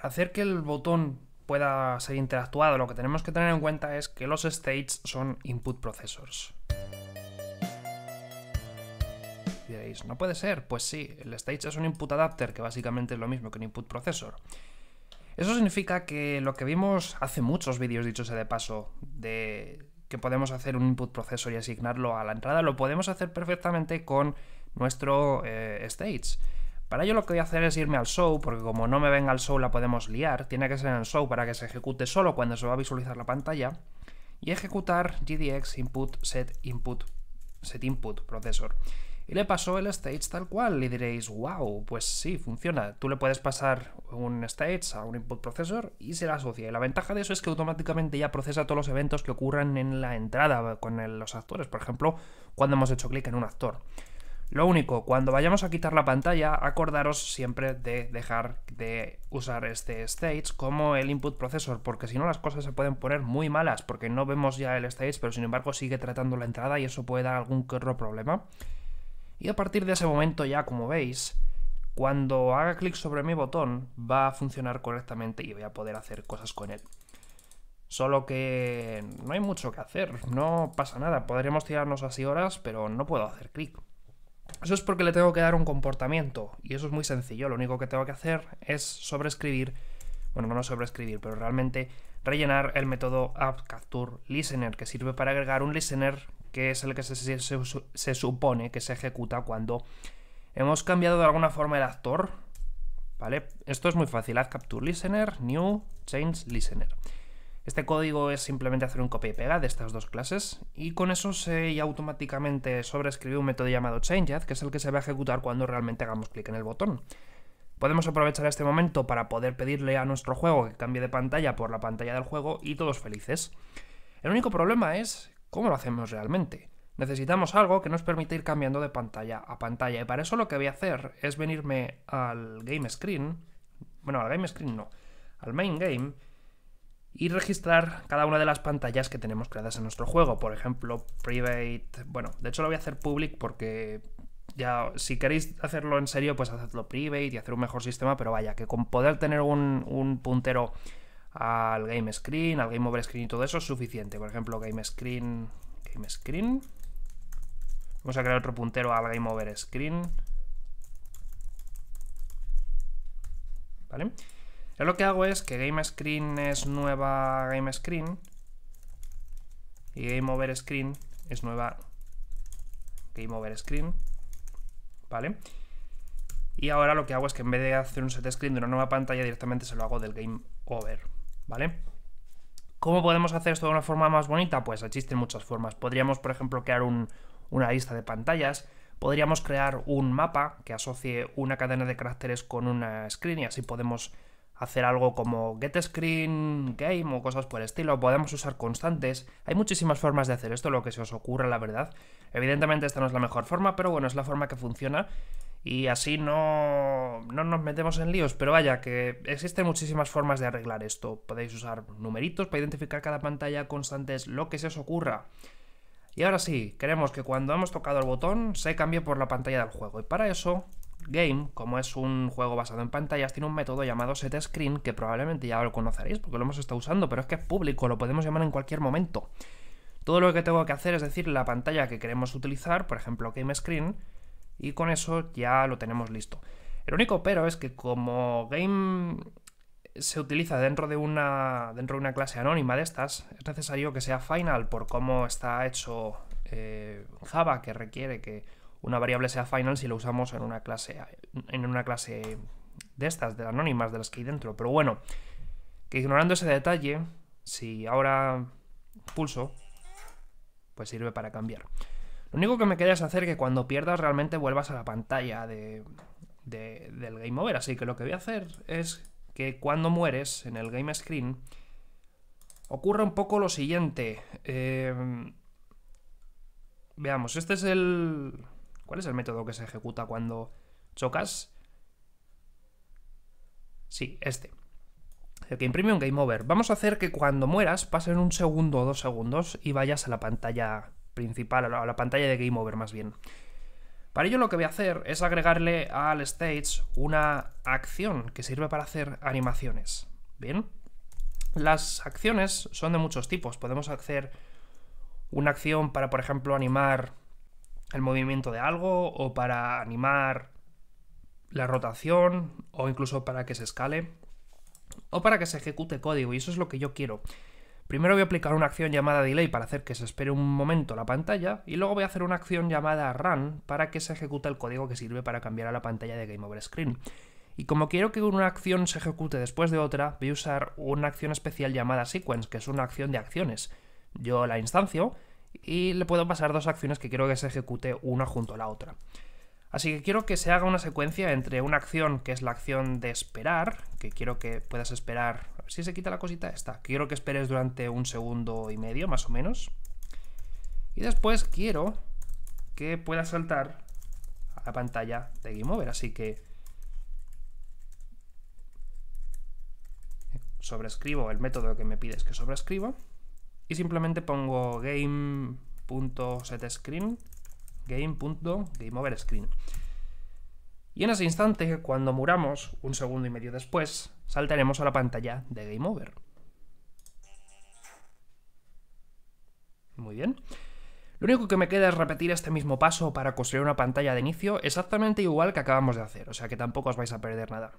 para hacer que el botón pueda ser interactuado, lo que tenemos que tener en cuenta es que los states son input processors. diréis, no puede ser. Pues sí, el stage es un input adapter, que básicamente es lo mismo que un input processor. Eso significa que lo que vimos hace muchos vídeos, dicho sea de paso, de que podemos hacer un input processor y asignarlo a la entrada, lo podemos hacer perfectamente con nuestro eh, stage. Para ello lo que voy a hacer es irme al show, porque como no me venga al show la podemos liar, tiene que ser en el show para que se ejecute solo cuando se va a visualizar la pantalla, y ejecutar gdx input set input set input processor. Y le pasó el stage tal cual, y diréis, wow, pues sí, funciona. Tú le puedes pasar un stage a un input processor y se la asocia. Y la ventaja de eso es que automáticamente ya procesa todos los eventos que ocurran en la entrada con los actores. Por ejemplo, cuando hemos hecho clic en un actor. Lo único, cuando vayamos a quitar la pantalla, acordaros siempre de dejar de usar este stage como el input processor, porque si no las cosas se pueden poner muy malas, porque no vemos ya el stage, pero sin embargo sigue tratando la entrada y eso puede dar algún que problema. Y a partir de ese momento ya, como veis, cuando haga clic sobre mi botón va a funcionar correctamente y voy a poder hacer cosas con él. Solo que no hay mucho que hacer, no pasa nada, podríamos tirarnos así horas, pero no puedo hacer clic. Eso es porque le tengo que dar un comportamiento, y eso es muy sencillo, lo único que tengo que hacer es sobreescribir, bueno, no sobreescribir, pero realmente rellenar el método app capture listener, que sirve para agregar un listener que es el que se, supone que se ejecuta cuando hemos cambiado de alguna forma el actor, ¿vale? Esto es muy fácil, AddCaptureListener. capture new, change listener. Este código es simplemente hacer un copia y pega de estas dos clases y con eso se automáticamente sobrescribe un método llamado changeAd, que es el que se va a ejecutar cuando realmente hagamos clic en el botón. Podemos aprovechar este momento para poder pedirle a nuestro juego que cambie de pantalla por la pantalla del juego y todos felices. El único problema es cómo lo hacemos realmente. Necesitamos algo que nos permita ir cambiando de pantalla a pantalla y para eso lo que voy a hacer es venirme al game screen, bueno, al game screen no, al main game y registrar cada una de las pantallas que tenemos creadas en nuestro juego. Por ejemplo, private. Bueno, de hecho lo voy a hacer public porque ya, si queréis hacerlo en serio, pues hacedlo private y hacer un mejor sistema, pero vaya, que con poder tener un, puntero al game screen, al game over screen y todo eso es suficiente. Por ejemplo, game screen, game screen. Vamos a crear otro puntero al game over screen. ¿Vale? Yo lo que hago es que GameScreen es nueva GameScreen y GameOverScreen es nueva GameOverScreen, ¿vale? Y ahora lo que hago es que en vez de hacer un set screen de una nueva pantalla, directamente se lo hago del Game Over, ¿vale? ¿Cómo podemos hacer esto de una forma más bonita? Pues existen muchas formas. Podríamos, por ejemplo, crear una lista de pantallas, podríamos crear un mapa que asocie una cadena de caracteres con una screen y así podemos hacer algo como getScreenGame screen game o cosas por el estilo. Podemos usar constantes. Hay muchísimas formas de hacer esto, lo que se os ocurra, la verdad. Evidentemente esta no es la mejor forma, pero bueno, es la forma que funciona. Y así no, no nos metemos en líos. Pero vaya, que existen muchísimas formas de arreglar esto. Podéis usar numeritos para identificar cada pantalla, constantes, lo que se os ocurra. Y ahora sí, queremos que cuando hemos tocado el botón se cambie por la pantalla del juego. Y para eso Game, como es un juego basado en pantallas, tiene un método llamado setScreen que probablemente ya lo conoceréis porque lo hemos estado usando, pero es que es público, lo podemos llamar en cualquier momento. Todo lo que tengo que hacer es decir la pantalla que queremos utilizar, por ejemplo GameScreen, Screen, y con eso ya lo tenemos listo. El único pero es que como Game se utiliza dentro de una, dentro de una clase anónima de estas, es necesario que sea final por cómo está hecho eh, Java, que requiere que una variable sea final si lo usamos en una clase, en una clase de estas, de anónimas, de las que hay dentro. Pero bueno, que ignorando ese detalle, si ahora pulso, pues sirve para cambiar. Lo único que me queda es hacer que cuando pierdas realmente vuelvas a la pantalla del Game Over. Así que lo que voy a hacer es que cuando mueres en el Game Screen ocurra un poco lo siguiente. Eh, veamos, este es el, ¿Cuál es el método que se ejecuta cuando chocas? Sí, este. El que imprime un game over. Vamos a hacer que cuando mueras pasen un segundo o dos segundos y vayas a la pantalla principal, a la pantalla de game over más bien. Para ello lo que voy a hacer es agregarle al stage una acción que sirve para hacer animaciones. Bien. Las acciones son de muchos tipos. Podemos hacer una acción para, por ejemplo, animar el movimiento de algo o para animar la rotación o incluso para que se escale o para que se ejecute código y eso es lo que yo quiero. Primero voy a aplicar una acción llamada delay para hacer que se espere un momento la pantalla y luego voy a hacer una acción llamada run para que se ejecute el código que sirve para cambiar a la pantalla de Game Over Screen. Y como quiero que una acción se ejecute después de otra, voy a usar una acción especial llamada sequence, que es una acción de acciones. Yo la instancio y le puedo pasar dos acciones que quiero que se ejecute una junto a la otra. Así que quiero que se haga una secuencia entre una acción que es la acción de esperar, que quiero que puedas esperar, si se quita la cosita esta, quiero que esperes durante un segundo y medio más o menos, y después quiero que puedas saltar a la pantalla de Game así que sobrescribo el método que me pides que sobrescriba, y simplemente pongo game.setScreen, game.gameOverScreen. Y en ese instante, cuando muramos, un segundo y medio después, saltaremos a la pantalla de Game Over. Muy bien. Lo único que me queda es repetir este mismo paso para construir una pantalla de inicio exactamente igual que acabamos de hacer, o sea que tampoco os vais a perder nada.